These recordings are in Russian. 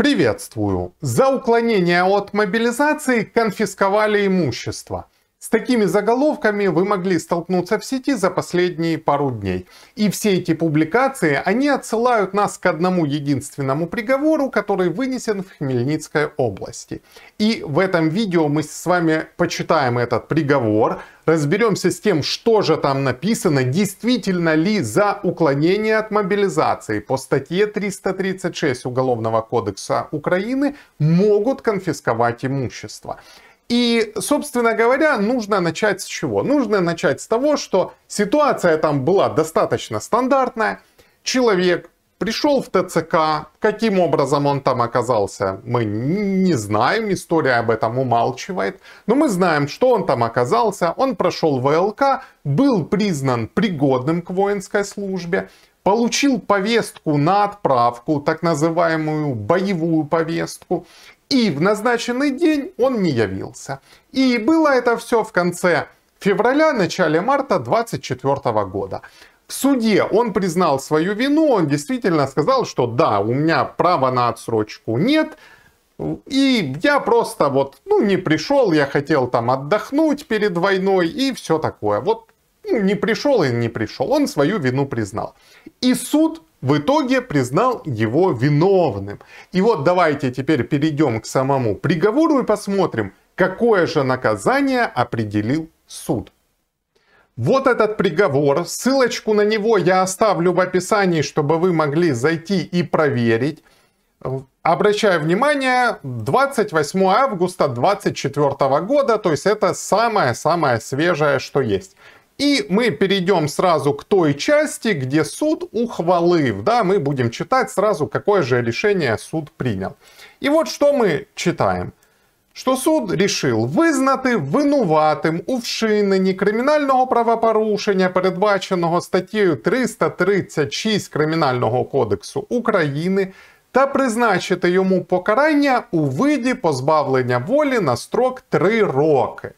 Приветствую! За уклонение от мобилизации конфисковали имущество – с такими заголовками вы могли столкнуться в сети за последние пару дней. И все эти публикации, они отсылают нас к одному единственному приговору, который вынесен в Хмельницкой области. И в этом видео мы с вами почитаем этот приговор, разберемся с тем, что же там написано, действительно ли за уклонение от мобилизации по статье 336 Уголовного кодекса Украины могут конфисковать имущество. И, собственно говоря, нужно начать с чего? Нужно начать с того, что ситуация там была достаточно стандартная. Человек пришел в ТЦК, каким образом он там оказался, мы не знаем, история об этом умалчивает. Но мы знаем, что он там оказался. Он прошел ВЛК, был признан пригодным к воинской службе получил повестку на отправку, так называемую боевую повестку, и в назначенный день он не явился. И было это все в конце февраля, начале марта 2024 года. В суде он признал свою вину, он действительно сказал, что да, у меня права на отсрочку нет, и я просто вот, ну, не пришел, я хотел там отдохнуть перед войной и все такое. Вот ну, не пришел и не пришел. Он свою вину признал. И суд в итоге признал его виновным. И вот давайте теперь перейдем к самому приговору и посмотрим, какое же наказание определил суд. Вот этот приговор, ссылочку на него я оставлю в описании, чтобы вы могли зайти и проверить. Обращаю внимание, 28 августа 2024 года, то есть это самое-самое свежее, что есть. И мы перейдем сразу к той части, где суд ухвалив. Да, мы будем читать сразу, какое же решение суд принял. І от що ми читаємо. Що суд рішив визнати винуватим у вчиненні кримінального правопорушення, передбаченого статтєю 336 Кримінального кодексу України, та призначити йому покарання у виді позбавлення волі на строк 3 роки.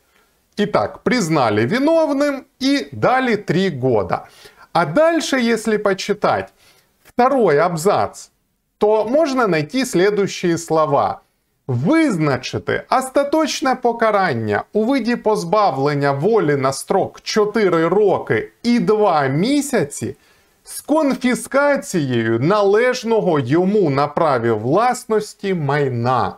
Итак, признали виновным и дали три года. А дальше, если почитать второй абзац, то можна знайти следующие слова. Визначити остаточне покарання у виді позбавлення волі на строк 4 роки і 2 місяці з конфіскацією належного йому на праві власності майна.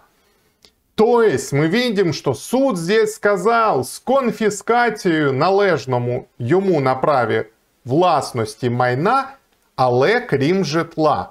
То есть мы видим, что суд здесь сказал с конфискацией належному ему на праві власності майна, але крим житла.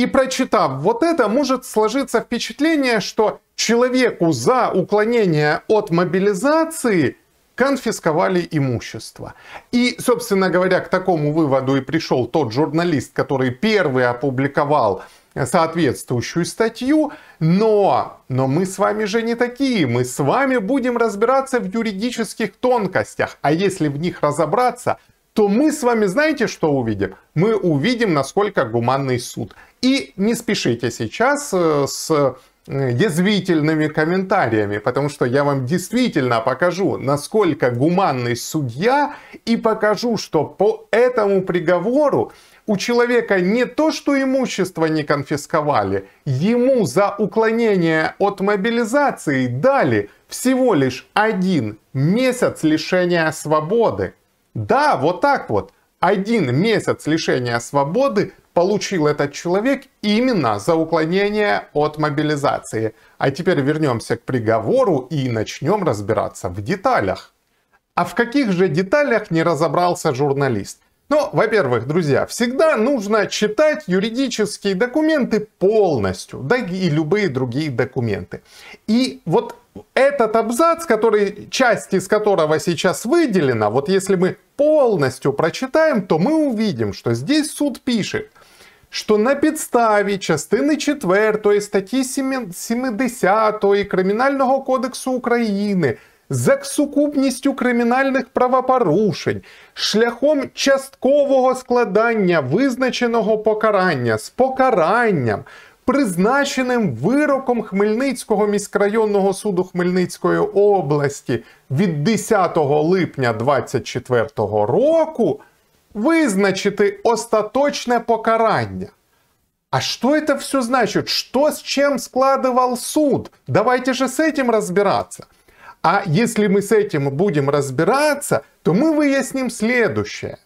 И прочитав вот это, может сложиться впечатление, что человеку за уклонение от мобилизации конфисковали имущество. И, собственно говоря, к такому выводу и пришел тот журналист, который первый опубликовал соответствующую статью, но, но мы с вами же не такие, мы с вами будем разбираться в юридических тонкостях, а если в них разобраться, то мы с вами знаете, что увидим? Мы увидим, насколько гуманный суд. И не спешите сейчас э, с Э, язвительными комментариями, потому что я вам действительно покажу, насколько гуманный судья, и покажу, что по этому приговору у человека не то, что имущество не конфисковали, ему за уклонение от мобилизации дали всего лишь один месяц лишения свободы. Да, вот так вот один месяц лишения свободы получил этот человек именно за уклонение от мобилизации. А теперь вернемся к приговору и начнем разбираться в деталях. А в каких же деталях не разобрался журналист? Но, ну, во-первых, друзья, всегда нужно читать юридические документы полностью, да и любые другие документы. И вот Этот абзац, который, часть из которого сейчас выделена, вот если мы полностью прочитаем, то мы увидим, що здесь суд пише, що на підставі частини 4 статті 70 Кримінального кодексу України за сукупністю кримінальних правопорушень шляхом часткового складання визначеного покарання з покаранням призначеним вироком Хмельницького міськрайонного суду Хмельницької області від 10 липня 2024 року визначити остаточне покарання. А що це все значить? Що з чим складував суд? Давайте же з цим розбиратися. А якщо ми з этим будемо розбиратися, то ми выясним следующее.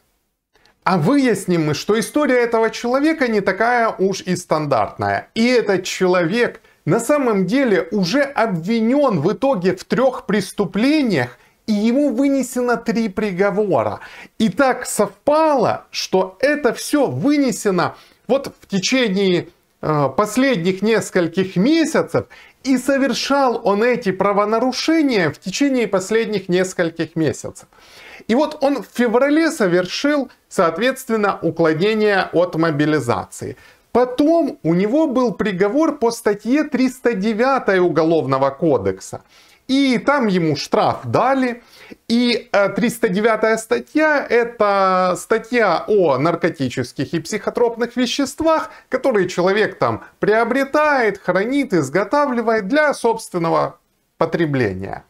А выясним мы, что история этого человека не такая уж и стандартная. И этот человек на самом деле уже обвинен в итоге в трех преступлениях и ему вынесено три приговора. И так совпало, что это все вынесено вот в течение э, последних нескольких месяцев, и совершал он эти правонарушения в течение последних нескольких месяцев. И вот он в феврале совершил, соответственно, уклонение от мобилизации. Потом у него был приговор по статье 309 Уголовного кодекса. И там ему штраф дали. И 309 э, статья – это статья о наркотических и психотропных веществах, которые человек там приобретает, хранит, изготавливает для собственного потребления.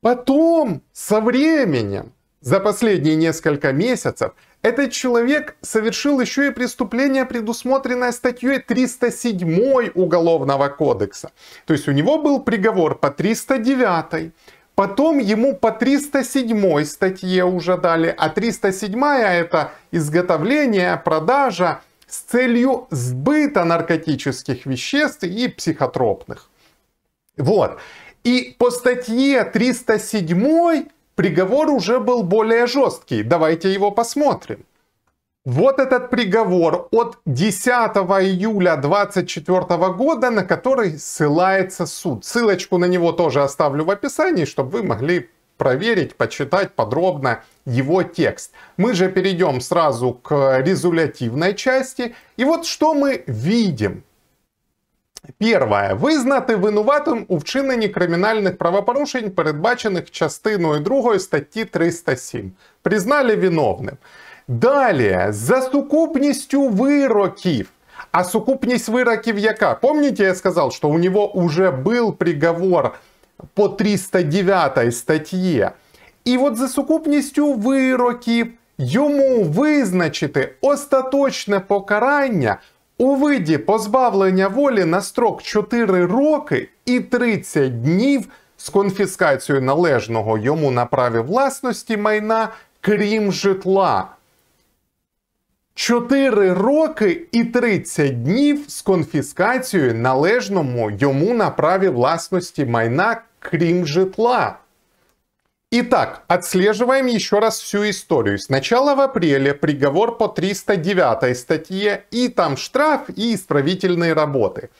Потом, со временем, за последние несколько месяцев этот человек совершил еще и преступление, предусмотренное статьей 307 Уголовного кодекса. То есть у него был приговор по 309, потом ему по 307 статье уже дали, а 307 это изготовление, продажа с целью сбыта наркотических веществ и психотропных. Вот. И по статье 307 приговор уже был более жесткий. Давайте его посмотрим. Вот этот приговор от 10 июля 2024 года, на который ссылается суд. Ссылочку на него тоже оставлю в описании, чтобы вы могли проверить, почитать подробно его текст. Мы же перейдем сразу к резолютивной части. И вот что мы видим. Первое. Визнати винуватим у вчиненні кримінальних правопорушень, передбачених частиною 2 статті 307. Признали виновним. Далі, за сукупністю вироків. А сукупність вироків яка? Помните, я сказав, що у нього вже був приговор по 309 статті. І от за сукупністю вироків йому визначити остаточне покарання – у виді позбавлення волі на строк 4 роки і 30 днів з конфіскацією належного йому на праві власності майна, крім житла. 4 роки і 30 днів з конфіскацією належному йому на праві власності майна, крім житла. Итак, отслеживаем еще раз всю историю. Сначала в апреле приговор по 309 статье, и там штраф, и исправительные работы.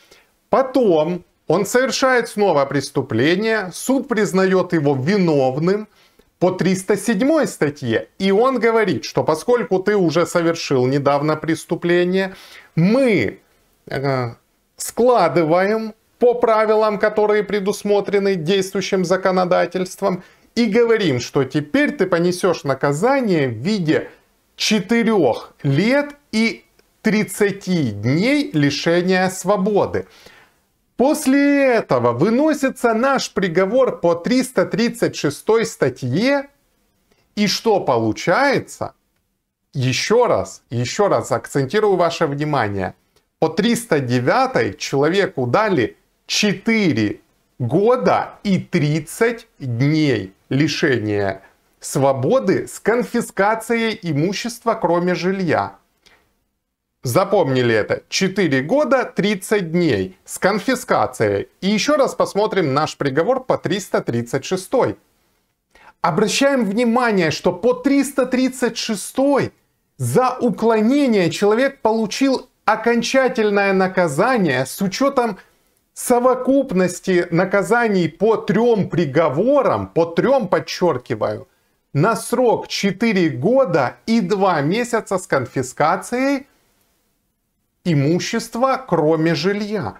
Потом он совершает снова преступление, суд признает его виновным по 307 статье, и он говорит, что поскольку ты уже совершил недавно преступление, мы э, складываем по правилам, которые предусмотрены действующим законодательством, и говорим, что теперь ты понесешь наказание в виде 4 лет и 30 дней лишения свободы. После этого выносится наш приговор по 336 статье. И что получается? Еще раз, еще раз акцентирую ваше внимание. По 309 человеку дали 4 года и 30 дней лишения свободы с конфискацией имущества, кроме жилья. Запомнили это. 4 года, 30 дней с конфискацией. И еще раз посмотрим наш приговор по 336. Обращаем внимание, что по 336 за уклонение человек получил окончательное наказание с учетом совокупности наказаний по трем приговорам, по трем подчеркиваю, на срок 4 года и 2 месяца с конфискацией имущества, кроме жилья.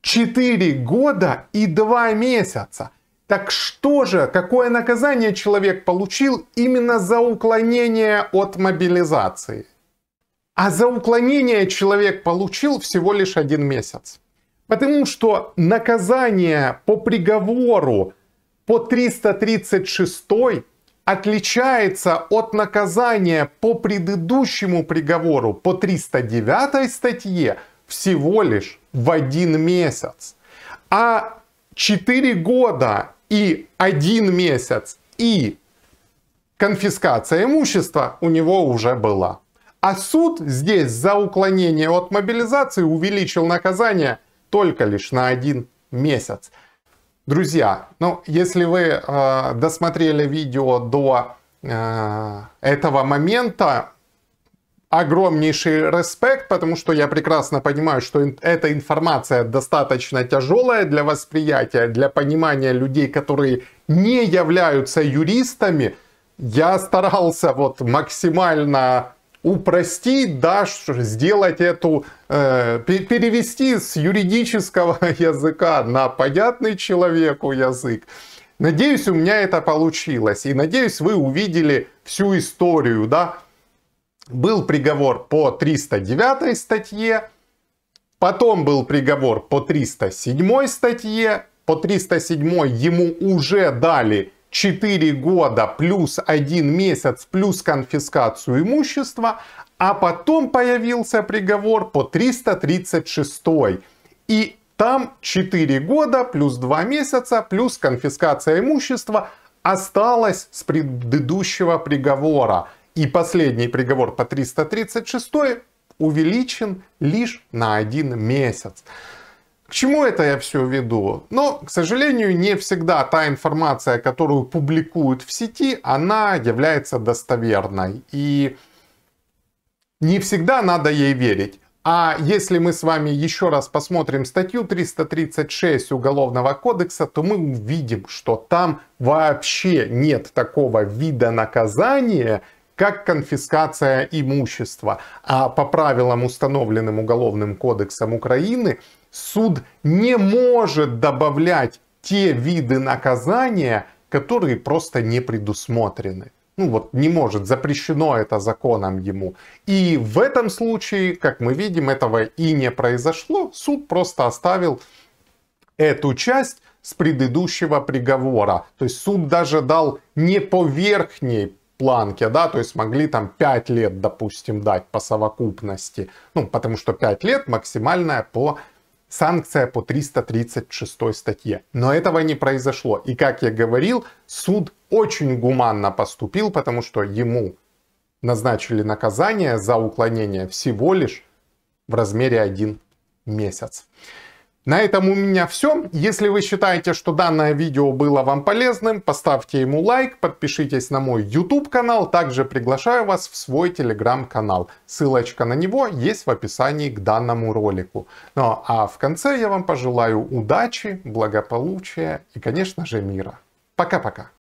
4 года и 2 месяца. Так что же, какое наказание человек получил именно за уклонение от мобилизации? А за уклонение человек получил всего лишь один месяц. Потому что наказание по приговору по 336 отличается от наказания по предыдущему приговору по 309 статье всего лишь в один месяц. А 4 года и 1 месяц и конфискация имущества у него уже была. А суд здесь за уклонение от мобилизации увеличил наказание – только лишь на один месяц. Друзья, ну, если вы э, досмотрели видео до э, этого момента, огромнейший респект, потому что я прекрасно понимаю, что эта информация достаточно тяжелая для восприятия, для понимания людей, которые не являются юристами. Я старался вот максимально упростить, да, сделать эту Э, перевести с юридического языка на понятный человеку язык. Надеюсь, у меня это получилось. И надеюсь, вы увидели всю историю, да. Был приговор по 309 статье, потом был приговор по 307 статье, по 307 ему уже дали 4 года плюс 1 месяц плюс конфискацию имущества, а потом появился приговор по 336. И там 4 года плюс 2 месяца плюс конфискация имущества осталось с предыдущего приговора. И последний приговор по 336 увеличен лишь на один месяц. К чему это я все веду? Но, к сожалению, не всегда та информация, которую публикуют в сети, она является достоверной. И не всегда надо ей верить. А если мы с вами еще раз посмотрим статью 336 Уголовного кодекса, то мы увидим, что там вообще нет такого вида наказания, как конфискация имущества. А по правилам, установленным Уголовным кодексом Украины, суд не может добавлять те виды наказания, которые просто не предусмотрены ну вот не может, запрещено это законом ему. И в этом случае, как мы видим, этого и не произошло. Суд просто оставил эту часть с предыдущего приговора. То есть суд даже дал не по верхней планке, да, то есть могли там 5 лет, допустим, дать по совокупности, ну, потому что 5 лет максимальная по санкция по 336 статье. Но этого не произошло. И как я говорил, суд очень гуманно поступил, потому что ему назначили наказание за уклонение всего лишь в размере 1 месяц. На этом у меня все. Если вы считаете, что данное видео было вам полезным, поставьте ему лайк, подпишитесь на мой YouTube канал. Также приглашаю вас в свой Telegram канал. Ссылочка на него есть в описании к данному ролику. Ну а в конце я вам пожелаю удачи, благополучия и, конечно же, мира. Пока-пока.